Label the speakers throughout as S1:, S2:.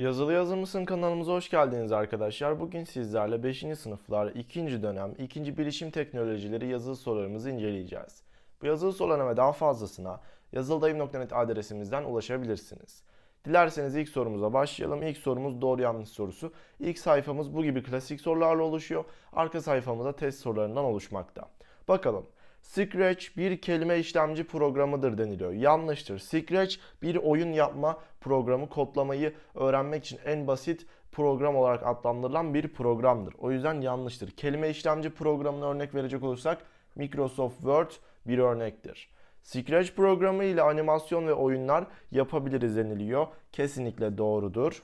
S1: Yazılı Yazımısın kanalımıza hoş geldiniz arkadaşlar. Bugün sizlerle 5. sınıflar 2. dönem 2. bilişim teknolojileri yazılı sorularımızı inceleyeceğiz. Bu yazılı sorularına ve daha fazlasına yazıldayım.net adresimizden ulaşabilirsiniz. Dilerseniz ilk sorumuza başlayalım. İlk sorumuz doğru yanlış sorusu. İlk sayfamız bu gibi klasik sorularla oluşuyor. Arka sayfamıza test sorularından oluşmakta. Bakalım Scratch bir kelime işlemci programıdır deniliyor. Yanlıştır. Scratch bir oyun yapma programı kodlamayı öğrenmek için en basit program olarak adlandırılan bir programdır. O yüzden yanlıştır. Kelime işlemci programına örnek verecek olursak Microsoft Word bir örnektir. Scratch programı ile animasyon ve oyunlar yapabiliriz deniliyor. Kesinlikle doğrudur.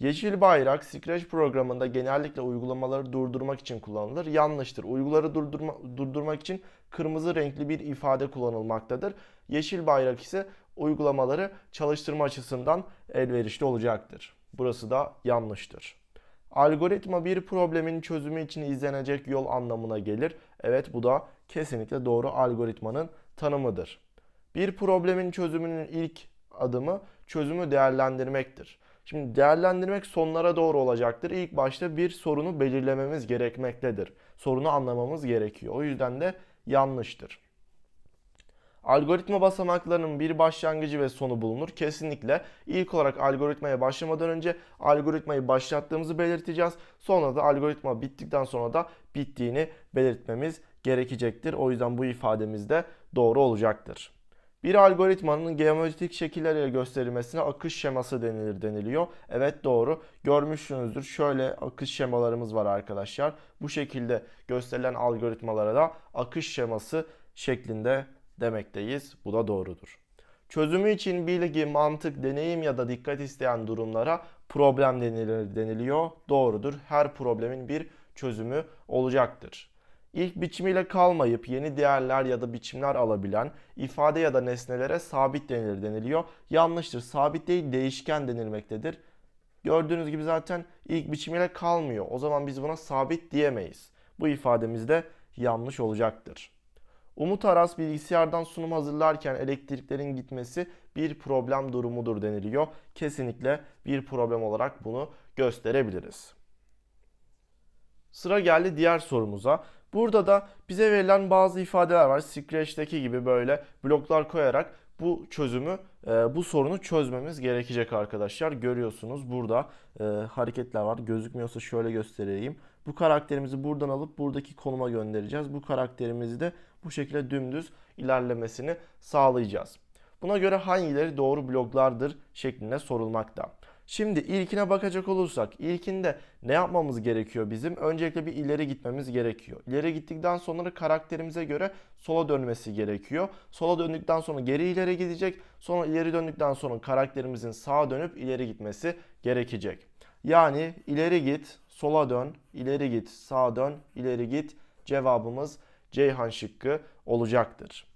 S1: Yeşil bayrak Scratch programında genellikle uygulamaları durdurmak için kullanılır. Yanlıştır. Uyguları durdurma, durdurmak için kırmızı renkli bir ifade kullanılmaktadır. Yeşil bayrak ise uygulamaları çalıştırma açısından elverişli olacaktır. Burası da yanlıştır. Algoritma bir problemin çözümü için izlenecek yol anlamına gelir. Evet bu da kesinlikle doğru algoritmanın tanımıdır. Bir problemin çözümünün ilk adımı çözümü değerlendirmektir. Şimdi değerlendirmek sonlara doğru olacaktır. İlk başta bir sorunu belirlememiz gerekmektedir. Sorunu anlamamız gerekiyor. O yüzden de yanlıştır. Algoritma basamaklarının bir başlangıcı ve sonu bulunur. Kesinlikle ilk olarak algoritmaya başlamadan önce algoritmayı başlattığımızı belirteceğiz. Sonra da algoritma bittikten sonra da bittiğini belirtmemiz gerekecektir. O yüzden bu ifademiz de doğru olacaktır. Bir algoritmanın geometrik şekillerle gösterilmesine akış şeması denilir deniliyor. Evet doğru. Görmüşsünüzdür. Şöyle akış şemalarımız var arkadaşlar. Bu şekilde gösterilen algoritmalara da akış şeması şeklinde demekteyiz. Bu da doğrudur. Çözümü için bilgi, mantık, deneyim ya da dikkat isteyen durumlara problem denilir deniliyor. Doğrudur. Her problemin bir çözümü olacaktır ilk biçimiyle kalmayıp yeni değerler ya da biçimler alabilen ifade ya da nesnelere sabit denilir deniliyor. Yanlıştır. Sabit değil değişken denilmektedir. Gördüğünüz gibi zaten ilk biçimiyle kalmıyor. O zaman biz buna sabit diyemeyiz. Bu ifademiz de yanlış olacaktır. Umut Aras bilgisayardan sunum hazırlarken elektriklerin gitmesi bir problem durumudur deniliyor. Kesinlikle bir problem olarak bunu gösterebiliriz. Sıra geldi diğer sorumuza. Burada da bize verilen bazı ifadeler var. Scratch'teki gibi böyle bloklar koyarak bu çözümü, e, bu sorunu çözmemiz gerekecek arkadaşlar. Görüyorsunuz burada e, hareketler var. Gözükmüyorsa şöyle göstereyim. Bu karakterimizi buradan alıp buradaki konuma göndereceğiz. Bu karakterimizi de bu şekilde dümdüz ilerlemesini sağlayacağız. Buna göre hangileri doğru bloklardır şeklinde sorulmakta. Şimdi ilkine bakacak olursak ilkinde ne yapmamız gerekiyor bizim? Öncelikle bir ileri gitmemiz gerekiyor. İleri gittikten sonra karakterimize göre sola dönmesi gerekiyor. Sola döndükten sonra geri ileri gidecek. Sonra ileri döndükten sonra karakterimizin sağa dönüp ileri gitmesi gerekecek. Yani ileri git, sola dön, ileri git, sağa dön, ileri git. Cevabımız Ceyhan şıkkı olacaktır.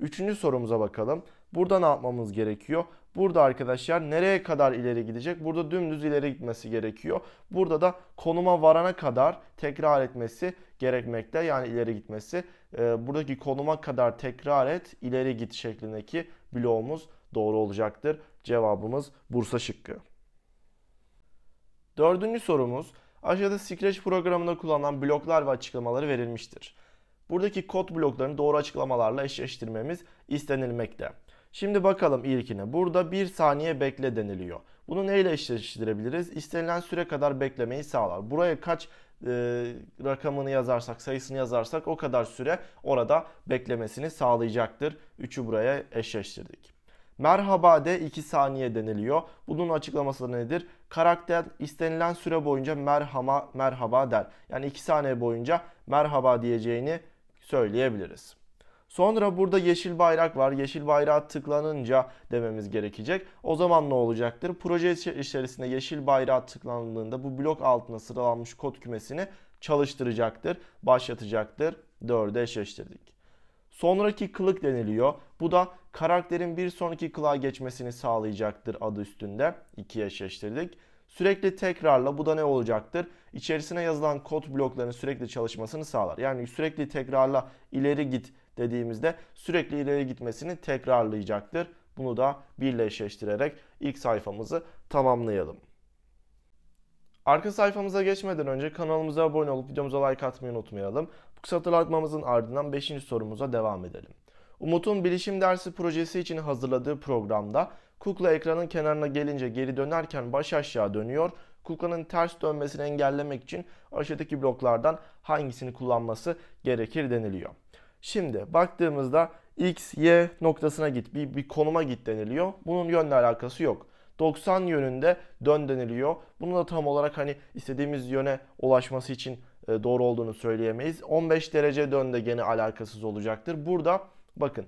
S1: Üçüncü sorumuza bakalım. Burada ne yapmamız gerekiyor? Burada arkadaşlar nereye kadar ileri gidecek? Burada dümdüz ileri gitmesi gerekiyor. Burada da konuma varana kadar tekrar etmesi gerekmekte. Yani ileri gitmesi. E, buradaki konuma kadar tekrar et, ileri git şeklindeki bloğumuz doğru olacaktır. Cevabımız Bursa şıkkı. Dördüncü sorumuz. Aşağıda Scratch programında kullanılan bloklar ve açıklamaları verilmiştir. Buradaki kod bloklarını doğru açıklamalarla eşleştirmemiz istenilmekte. Şimdi bakalım ilkine. Burada 1 saniye bekle deniliyor. Bunu neyle eşleştirebiliriz? İstenilen süre kadar beklemeyi sağlar. Buraya kaç e, rakamını yazarsak, sayısını yazarsak o kadar süre orada beklemesini sağlayacaktır. 3'ü buraya eşleştirdik. Merhaba de 2 saniye deniliyor. Bunun açıklaması da nedir? Karakter istenilen süre boyunca merhama merhaba der. Yani 2 saniye boyunca merhaba diyeceğini söyleyebiliriz. Sonra burada yeşil bayrak var. Yeşil bayrağa tıklanınca dememiz gerekecek. O zaman ne olacaktır? Proje içerisinde yeşil bayrağa tıklandığında bu blok altına sıralanmış kod kümesini çalıştıracaktır, başlatacaktır. 4'e eşleştirdik. Sonraki kılık deniliyor. Bu da karakterin bir sonraki kılığa geçmesini sağlayacaktır adı üstünde. 2'ye eşleştirdik. Sürekli tekrarla bu da ne olacaktır? İçerisine yazılan kod bloklarının sürekli çalışmasını sağlar. Yani sürekli tekrarla ileri git dediğimizde sürekli ileri gitmesini tekrarlayacaktır. Bunu da birleşleştirerek ilk sayfamızı tamamlayalım. Arka sayfamıza geçmeden önce kanalımıza abone olup videomuza like atmayı unutmayalım. Bu kısa hatırlatmamızın ardından 5. sorumuza devam edelim. Umut'un bilişim dersi projesi için hazırladığı programda kukla ekranın kenarına gelince geri dönerken baş aşağı dönüyor. Kuklanın ters dönmesini engellemek için aşağıdaki bloklardan hangisini kullanması gerekir deniliyor. Şimdi baktığımızda x, y noktasına git, bir, bir konuma git deniliyor. Bunun yönle alakası yok. 90 yönünde dön deniliyor. Bunu da tam olarak hani istediğimiz yöne ulaşması için e, doğru olduğunu söyleyemeyiz. 15 derece dön de gene alakasız olacaktır. Burada bakın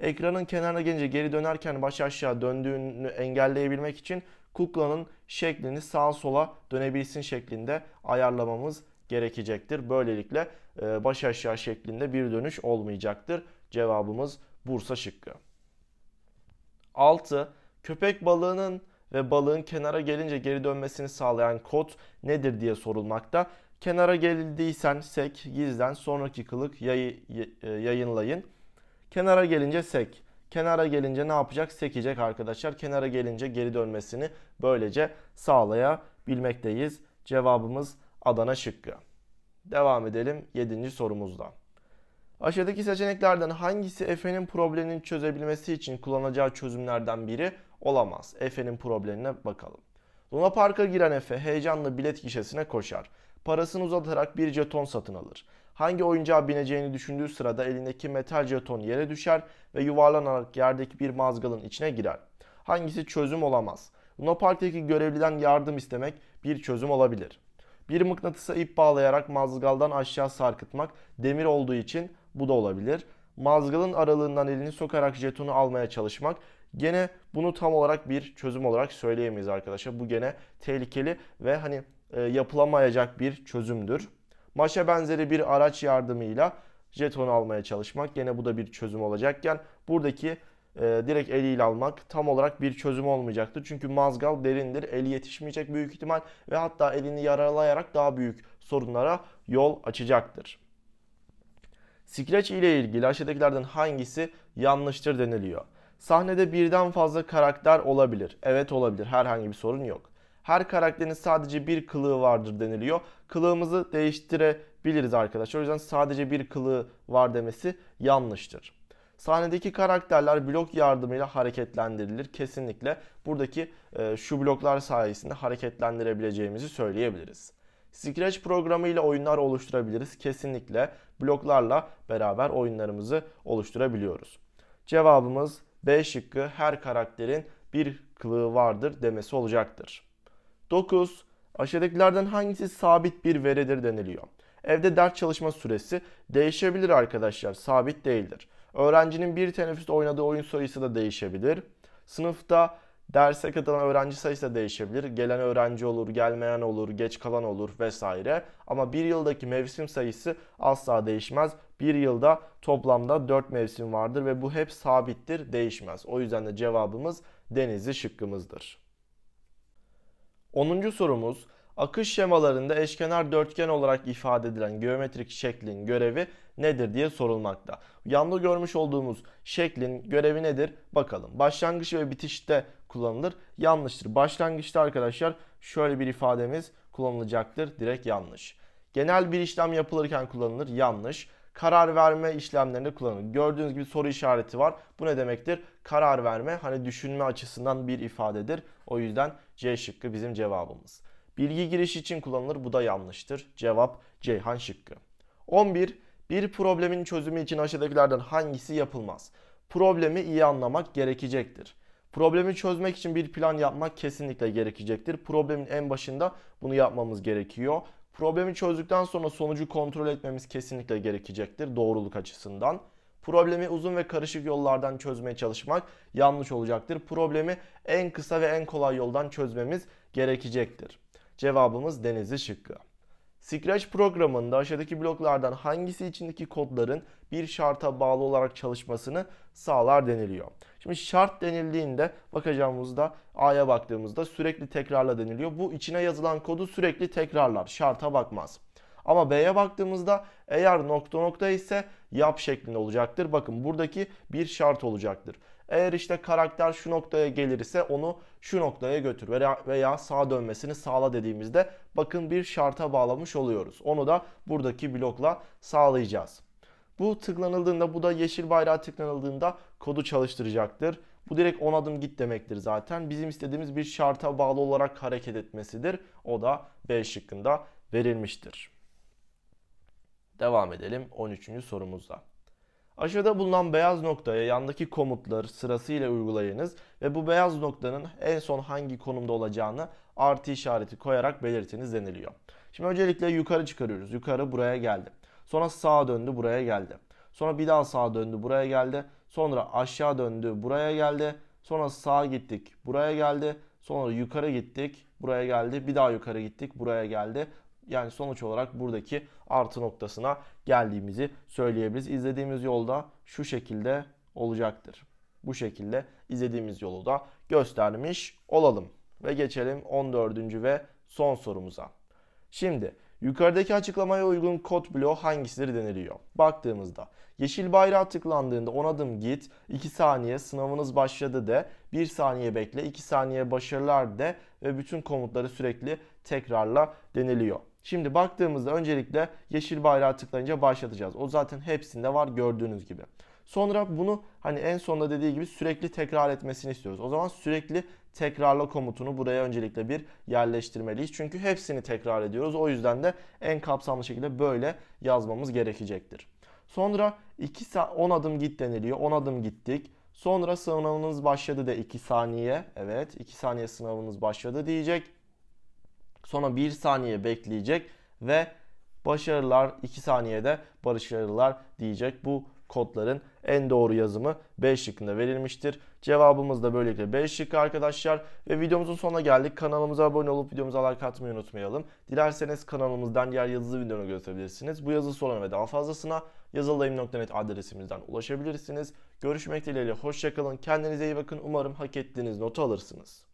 S1: ekranın kenarına gelince geri dönerken baş aşağı döndüğünü engelleyebilmek için kuklanın şeklini sağa sola dönebilsin şeklinde ayarlamamız gerekecektir. Böylelikle e, baş aşağı şeklinde bir dönüş olmayacaktır. Cevabımız Bursa şıkkı. 6. Köpek balığının ve balığın kenara gelince geri dönmesini sağlayan kod nedir diye sorulmakta. Kenara gelildiysen sek, gizlen, sonraki kılık yayı, e, yayınlayın. Kenara gelince sek. Kenara gelince ne yapacak? Sekecek arkadaşlar. Kenara gelince geri dönmesini böylece sağlayabilmekteyiz. Cevabımız Adana şıkkı. Devam edelim 7. sorumuzdan. Aşağıdaki seçeneklerden hangisi Efe'nin problemini çözebilmesi için kullanacağı çözümlerden biri olamaz? Efe'nin problemine bakalım. Luna Park'a giren Efe heyecanlı bilet gişesine koşar. Parasını uzatarak bir jeton satın alır. Hangi oyuncağa bineceğini düşündüğü sırada elindeki metal jeton yere düşer ve yuvarlanarak yerdeki bir mazgalın içine girer. Hangisi çözüm olamaz? Luna Park'taki görevliden yardım istemek bir çözüm olabilir. Bir mıknatısa ip bağlayarak mazgaldan aşağı sarkıtmak demir olduğu için bu da olabilir. Mazgalın aralığından elini sokarak jetonu almaya çalışmak. Gene bunu tam olarak bir çözüm olarak söyleyemeyiz arkadaşlar. Bu gene tehlikeli ve hani e, yapılamayacak bir çözümdür. Maşa benzeri bir araç yardımıyla jeton almaya çalışmak. Gene bu da bir çözüm olacakken buradaki e, direkt eliyle almak tam olarak bir çözüm olmayacaktır. Çünkü mazgal derindir, eli yetişmeyecek büyük ihtimal ve hatta elini yaralayarak daha büyük sorunlara yol açacaktır. Scratch ile ilgili aşağıdakilerden hangisi yanlıştır deniliyor. Sahnede birden fazla karakter olabilir. Evet olabilir. Herhangi bir sorun yok. Her karakterin sadece bir kılığı vardır deniliyor. Kılığımızı değiştirebiliriz arkadaşlar. O yüzden sadece bir kılığı var demesi yanlıştır. Sahnedeki karakterler blok yardımıyla hareketlendirilir. Kesinlikle buradaki e, şu bloklar sayesinde hareketlendirebileceğimizi söyleyebiliriz. Scratch programı ile oyunlar oluşturabiliriz. Kesinlikle bloklarla beraber oyunlarımızı oluşturabiliyoruz. Cevabımız B şıkkı her karakterin bir kılığı vardır demesi olacaktır. 9. Aşağıdakilerden hangisi sabit bir veridir deniliyor? Evde ders çalışma süresi değişebilir arkadaşlar sabit değildir. Öğrencinin bir teneffüste oynadığı oyun sayısı da değişebilir. Sınıfta derse katılan öğrenci sayısı da değişebilir. Gelen öğrenci olur, gelmeyen olur, geç kalan olur vesaire. Ama bir yıldaki mevsim sayısı asla değişmez. Bir yılda toplamda 4 mevsim vardır ve bu hep sabittir, değişmez. O yüzden de cevabımız denizli şıkkımızdır. 10. sorumuz Akış şemalarında eşkenar dörtgen olarak ifade edilen geometrik şeklin görevi nedir diye sorulmakta. Yanda görmüş olduğumuz şeklin görevi nedir? Bakalım. Başlangıç ve bitişte kullanılır. Yanlıştır. Başlangıçta arkadaşlar şöyle bir ifademiz kullanılacaktır. Direkt yanlış. Genel bir işlem yapılırken kullanılır. Yanlış. Karar verme işlemlerinde kullanılır. Gördüğünüz gibi soru işareti var. Bu ne demektir? Karar verme hani düşünme açısından bir ifadedir. O yüzden C şıkkı bizim cevabımız. Bilgi giriş için kullanılır bu da yanlıştır. Cevap Ceyhan şıkkı. 11. Bir problemin çözümü için aşağıdakilerden hangisi yapılmaz? Problemi iyi anlamak gerekecektir. Problemi çözmek için bir plan yapmak kesinlikle gerekecektir. Problemin en başında bunu yapmamız gerekiyor. Problemi çözdükten sonra sonucu kontrol etmemiz kesinlikle gerekecektir doğruluk açısından. Problemi uzun ve karışık yollardan çözmeye çalışmak yanlış olacaktır. Problemi en kısa ve en kolay yoldan çözmemiz gerekecektir. Cevabımız denizi şıkkı. Scratch programında aşağıdaki bloklardan hangisi içindeki kodların bir şarta bağlı olarak çalışmasını sağlar deniliyor. Şimdi şart denildiğinde bakacağımızda A'ya baktığımızda sürekli tekrarla deniliyor. Bu içine yazılan kodu sürekli tekrarlar. Şarta bakmaz. Ama B'ye baktığımızda eğer nokta nokta ise yap şeklinde olacaktır. Bakın buradaki bir şart olacaktır. Eğer işte karakter şu noktaya gelirse onu şu noktaya götür veya, veya sağ dönmesini sağla dediğimizde bakın bir şarta bağlamış oluyoruz. Onu da buradaki blokla sağlayacağız. Bu tıklanıldığında bu da yeşil bayrağı tıklanıldığında kodu çalıştıracaktır. Bu direkt 10 adım git demektir zaten. Bizim istediğimiz bir şarta bağlı olarak hareket etmesidir. O da B şıkkında verilmiştir. Devam edelim 13. sorumuzda. Aşağıda bulunan beyaz noktaya yandaki komutları sırasıyla uygulayınız ve bu beyaz noktanın en son hangi konumda olacağını artı işareti koyarak belirtiniz deniliyor. Şimdi öncelikle yukarı çıkarıyoruz. Yukarı buraya geldi. Sonra sağa döndü buraya geldi. Sonra bir daha sağa döndü buraya geldi. Sonra aşağı döndü buraya geldi. Sonra sağa gittik buraya geldi. Sonra yukarı gittik buraya geldi. Bir daha yukarı gittik buraya geldi. Yani sonuç olarak buradaki artı noktasına geldiğimizi söyleyebiliriz. İzlediğimiz yolda şu şekilde olacaktır. Bu şekilde izlediğimiz yolu da göstermiş olalım. Ve geçelim 14. ve son sorumuza. Şimdi yukarıdaki açıklamaya uygun kod bloğu hangisidir deniliyor. Baktığımızda yeşil bayrağa tıklandığında 10 adım git, 2 saniye sınavınız başladı de, 1 saniye bekle, 2 saniye başarılar de ve bütün komutları sürekli tekrarla deniliyor. Şimdi baktığımızda öncelikle yeşil bayrağı tıklayınca başlatacağız. O zaten hepsinde var gördüğünüz gibi. Sonra bunu hani en sonda dediği gibi sürekli tekrar etmesini istiyoruz. O zaman sürekli tekrarla komutunu buraya öncelikle bir yerleştirmeliyiz. Çünkü hepsini tekrar ediyoruz. O yüzden de en kapsamlı şekilde böyle yazmamız gerekecektir. Sonra 2 10 adım git deniliyor. 10 adım gittik. Sonra sınavınız başladı de 2 saniye. Evet 2 saniye sınavınız başladı diyecek. Sonra 1 saniye bekleyecek ve başarılar 2 saniyede başarılar diyecek. Bu kodların en doğru yazımı B şıkkında verilmiştir. Cevabımız da böylelikle B şıkkı arkadaşlar. Ve videomuzun sonuna geldik. Kanalımıza abone olup videomuza like atmayı unutmayalım. Dilerseniz kanalımızdan diğer yazılı videonu gösterebilirsiniz. Bu yazı soran ve daha fazlasına yazıldayım.net adresimizden ulaşabilirsiniz. Görüşmek dileğiyle hoşçakalın. Kendinize iyi bakın. Umarım hak ettiğiniz notu alırsınız.